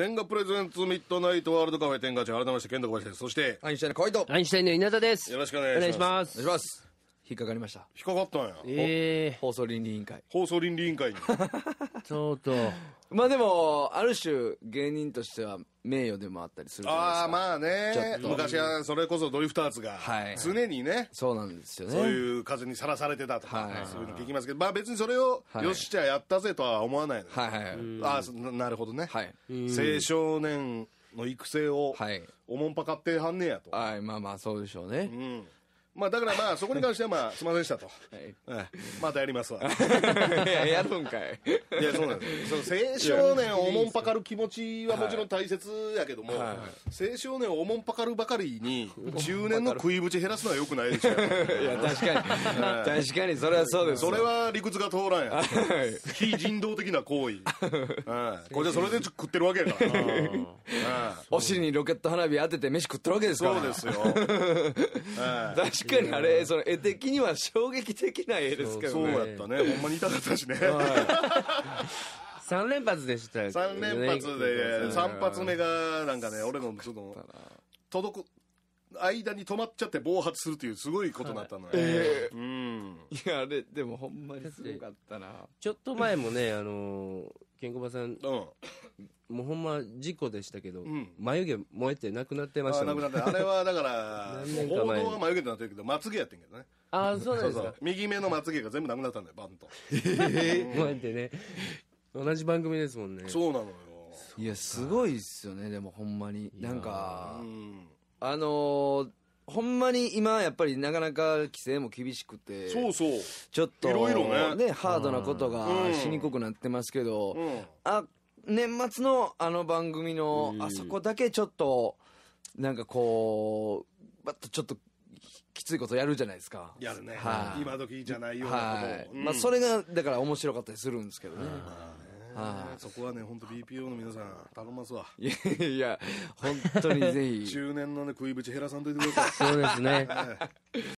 天下プレゼンツミッドナイトワールドカフェ天下茶改めまして健太小林ですそしてアインシュタインの小井戸アインシュタインの稲田ですよろしくお願いしますお願いしますお願いします引っかかりました。引っかかったんや。え放送倫理委員会。放送倫理委員会に。そ うとう。まあでも、ある種芸人としては名誉でもあったりするすああ、まあね昔はそれこそドリフターズがはい、常にね、そうなんですよね。そういう風にさらされてたとか、そういうの聞きますけど、まあ別にそれを、よしじゃあやったぜとは思わないの。はいはい。ああ、ななるほどね。はい。青少年の育成をはい、おもんぱかってはんねやと。はい、まあまあ、そうでしょうね。うん。まあだからまあそこに関してはまあすみませんでしたと、はい、またやりますわやるんかいいやそうなんですその青少年をおもんぱかる気持ちはもちろん大切やけども、青少年をおもんぱかるばかりに10 年の食いぶち減らすのはよくないでしょ いや確かに、確かにそれはそうですそれは理屈が通らんや非人道的な行為、い、これじゃそれで食ってるわけやからなお尻にロケット花火当てて飯食ってるわけですからそうですよ、はい確かにあれその絵的には衝撃的な絵ですけどねそうやったねほんまに痛かったしね、は3 連発でしたよね3連発で3発目がなんかね俺のちょっと届く間に止まっちゃって暴発するというすごいことになったのね。はい、えー、うんいやあれでもほんまにすごかったなちょっと前もねあのケンコバさん、うんもうほんま事故でしたけど、ん眉毛燃えてなくなってましたあなくなっあれは だから報道眉毛てなってるけどまつげやってんけどねあそうなんそうですそう右目のまつげが全部なくなったんだよバンと燃 えてね同じ番組ですもんねそうなのよいやすごいっすよねでもほんまになんかうんあのーほんまに今やっぱりなかなか規制も厳しくてそうそうちょっといろいろねハードなことがしにくくなってますけど、うんあ年末のあの番組の、あそこだけちょっと、なんかこう、バッとちょっと、きついことやるじゃないですか。やるね。はい、今時じゃないようなことまあ、それが、だから面白かったりするんですけどね。はそこはね、本当 BPO の皆さん、頼ますわ。いやいや、本当にぜひ。中年のね、食いぶち減らさんといてください。そうですね。